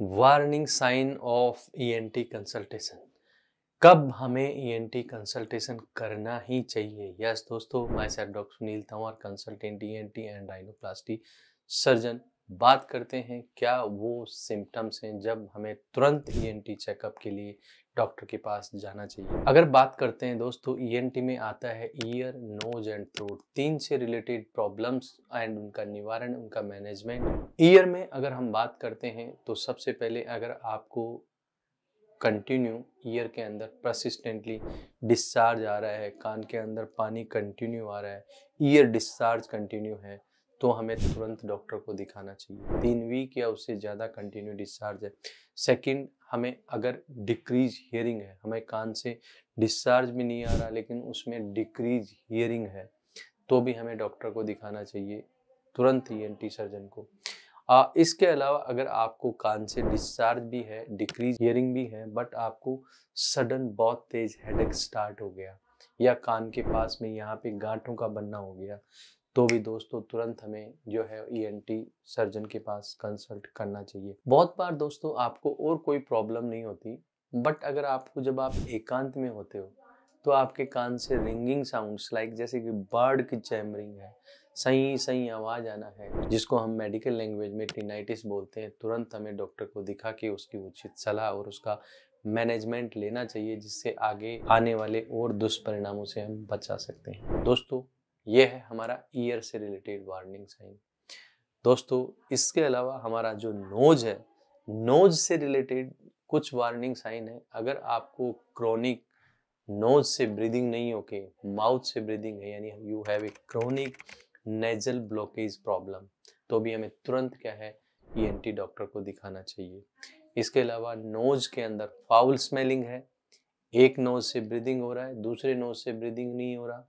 Warning sign of ENT e consultation कब हमें ENT e consultation करना ही चाहिए यस yes, दोस्तों मैं sir doctor Sunil Tanwar consultant ENT e and rhinoplasty surgeon बात करते हैं क्या वो सिम्टम्स हैं जब हमें तुरंत ईएनटी चेकअप के लिए डॉक्टर के पास जाना चाहिए अगर बात करते हैं दोस्तों ईएनटी e में आता है ईयर नोज एंड थ्रोट तीन से रिलेटेड प्रॉब्लम्स एंड उनका निवारण उनका मैनेजमेंट ईयर में अगर हम बात करते हैं तो सबसे पहले अगर आपको कंटिन्यू ईयर के अंदर परसिस्टेंटली डिस्चार्ज आ रहा है कान के अंदर पानी कंटिन्यू आ रहा है ईयर डिस्चार्ज कंटिन्यू है तो हमें तुरंत डॉक्टर को दिखाना चाहिए तीन वीक या उससे ज़्यादा कंटिन्यू डिस्चार्ज है सेकंड हमें अगर डिक्रीज हियरिंग है हमें कान से डिस्चार्ज भी नहीं आ रहा लेकिन उसमें डिक्रीज हियरिंग है तो भी हमें डॉक्टर को दिखाना चाहिए तुरंत एंटी सर्जन को आ, इसके अलावा अगर आपको कान से डिस्चार्ज भी है डिक्रीज हियरिंग भी है बट आपको सडन बहुत तेज हेडेक स्टार्ट हो गया या कान के पास में यहाँ पे गांठों का बनना हो गया तो भी दोस्तों तुरंत हमें जो है ईएनटी e सर्जन के पास कंसल्ट करना चाहिए बहुत बार दोस्तों आपको और कोई प्रॉब्लम नहीं होती बट अगर आपको जब आप एकांत में होते हो तो आपके कान से रिंगिंग साउंड्स लाइक जैसे कि बर्ड की चैमरिंग है सही सही आवाज़ आना है जिसको हम मेडिकल लैंग्वेज में टिनाइटिस बोलते हैं तुरंत हमें डॉक्टर को दिखा के उसकी उचित सलाह और उसका मैनेजमेंट लेना चाहिए जिससे आगे आने वाले और दुष्परिणामों से हम बचा सकते हैं दोस्तों ये है हमारा ईयर से रिलेटेड वार्निंग साइन दोस्तों इसके अलावा हमारा जो नोज है नोज से रिलेटेड कुछ वार्निंग साइन है अगर आपको क्रोनिक नोज से ब्रीदिंग नहीं होके माउथ से ब्रीदिंग है यानी you have a chronic nasal blockage problem तो भी हमें तुरंत क्या है ई एन टी डॉक्टर को दिखाना चाहिए इसके अलावा नोज के अंदर फाउल स्मेलिंग है एक नोज से ब्रीदिंग हो रहा है दूसरे नोज से ब्रीदिंग नहीं हो रहा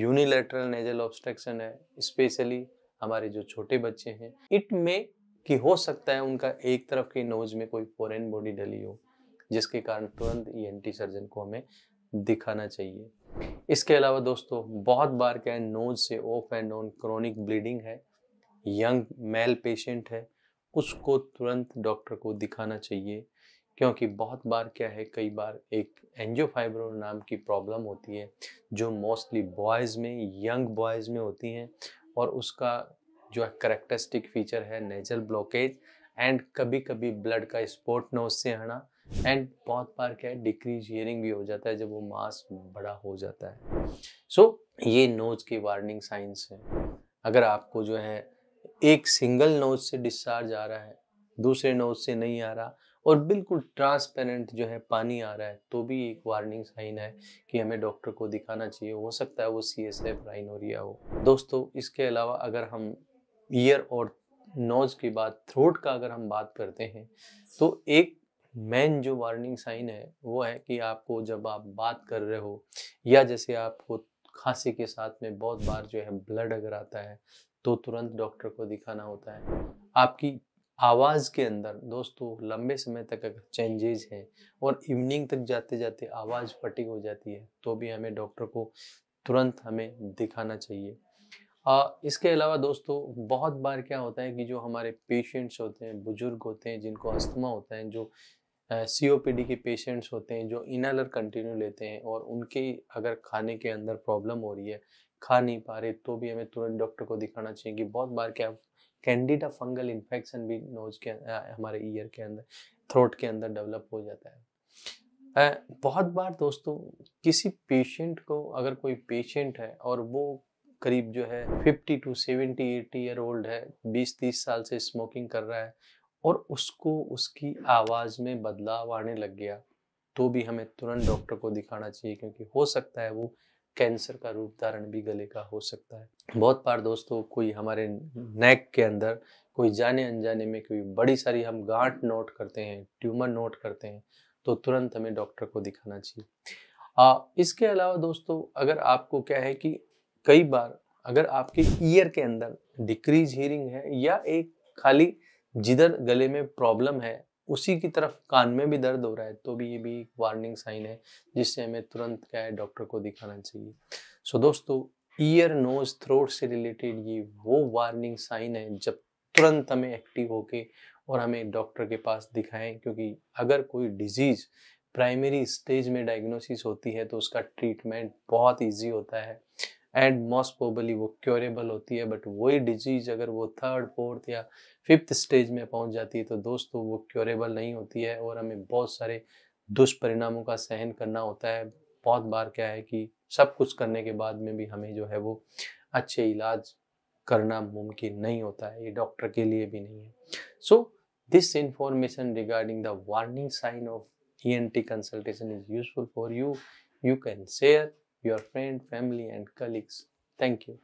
यूनिलेटरल नेजल ऑब्स्ट्रक्शन है स्पेशली हमारे जो छोटे बच्चे हैं इट में कि हो सकता है उनका एक तरफ के नोज में कोई फॉरेन बॉडी डली हो जिसके कारण तुरंत ई सर्जन को हमें दिखाना चाहिए इसके अलावा दोस्तों बहुत बार क्या है नोज से off and on chronic bleeding है यंग मेल पेशेंट है उसको तुरंत डॉक्टर को दिखाना चाहिए क्योंकि बहुत बार क्या है कई बार एक एंजियोफाइब्रो नाम की प्रॉब्लम होती है जो मोस्टली बॉयज़ में यंग बॉयज़ में होती हैं और उसका जो है करेक्टरिस्टिक फीचर है नेजल ब्लॉकेज एंड कभी कभी ब्लड का स्पोर्ट नोज से आना एंड बहुत बार क्या है डिक्रीज हियरिंग भी हो जाता है जब वो मास बड़ा हो जाता है सो so, ये नोज के वार्निंग साइंस हैं अगर आपको जो है एक सिंगल नोज से डिस्चार्ज आ रहा है दूसरे नोज से नहीं आ रहा और बिल्कुल ट्रांसपेरेंट जो है पानी आ रहा है तो भी एक वार्निंग साइन है कि हमें डॉक्टर को दिखाना चाहिए हो सकता है वो सी एस एफ राइनोरिया हो दोस्तों इसके अलावा अगर हम ईयर और नोज़ की बात थ्रोट का अगर हम बात करते हैं तो एक मेन जो वार्निंग साइन है वो है कि आपको जब आप बात कर रहे हो या जैसे आपको खांसी के साथ में बहुत बार जो है ब्लड अगर आता है तो तुरंत डॉक्टर को दिखाना होता है आपकी आवाज़ के अंदर दोस्तों लंबे समय तक अगर चेंजेज हैं और इवनिंग तक जाते जाते आवाज़ फटी हो जाती है तो भी हमें डॉक्टर को तुरंत हमें दिखाना चाहिए आ, इसके अलावा दोस्तों बहुत बार क्या होता है कि जो हमारे पेशेंट्स होते हैं बुजुर्ग होते हैं जिनको अस्थमा होता है जो सीओपीडी के पेशेंट्स होते हैं जो इनहलर कंटिन्यू लेते हैं और उनके अगर खाने के अंदर प्रॉब्लम हो रही है खा नहीं पा रहे तो भी हमें तुरंत डॉक्टर को दिखाना चाहिए कि बहुत बार क्या कैंडिडा फंगल इन्फेक्शन भी नोज के हमारे ईयर के अंदर थ्रोट के अंदर डेवलप हो जाता है बहुत बार दोस्तों किसी पेशेंट को अगर कोई पेशेंट है और वो करीब जो है 50 टू 70 80 ईयर ओल्ड है 20 30 साल से स्मोकिंग कर रहा है और उसको उसकी आवाज़ में बदलाव आने लग गया तो भी हमें तुरंत डॉक्टर को दिखाना चाहिए क्योंकि हो सकता है वो कैंसर का रूप धारण भी गले का हो सकता है बहुत बार दोस्तों कोई हमारे नेक के अंदर कोई जाने अनजाने में कोई बड़ी सारी हम गांठ नोट करते हैं ट्यूमर नोट करते हैं तो तुरंत हमें डॉक्टर को दिखाना चाहिए आ, इसके अलावा दोस्तों अगर आपको क्या है कि कई बार अगर आपके ईयर के अंदर डिक्रीज हियरिंग है या एक खाली जिधर गले में प्रॉब्लम है उसी की तरफ कान में भी दर्द हो रहा है तो भी ये भी वार्निंग साइन है जिससे हमें तुरंत क्या है डॉक्टर को दिखाना चाहिए सो दोस्तों ईयर नोज थ्रोट से रिलेटेड ये वो वार्निंग साइन है जब तुरंत हमें एक्टिव होके और हमें डॉक्टर के पास दिखाएं क्योंकि अगर कोई डिजीज़ प्राइमरी स्टेज में डायग्नोसिस होती है तो उसका ट्रीटमेंट बहुत इजी होता है एंड मोस्ट प्रोबली वो क्योरेबल होती है बट वही डिजीज अगर वो थर्ड फोर्थ या फिफ्थ स्टेज में पहुंच जाती है तो दोस्तों वो क्योरेबल नहीं होती है और हमें बहुत सारे दुष्परिणामों का सहन करना होता है बहुत बार क्या है कि सब कुछ करने के बाद में भी हमें जो है वो अच्छे इलाज करना मुमकिन नहीं होता है ये डॉक्टर के लिए भी नहीं है so this information regarding the warning sign of E N T consultation is useful for you you can share your friend, family, and colleagues. Thank you.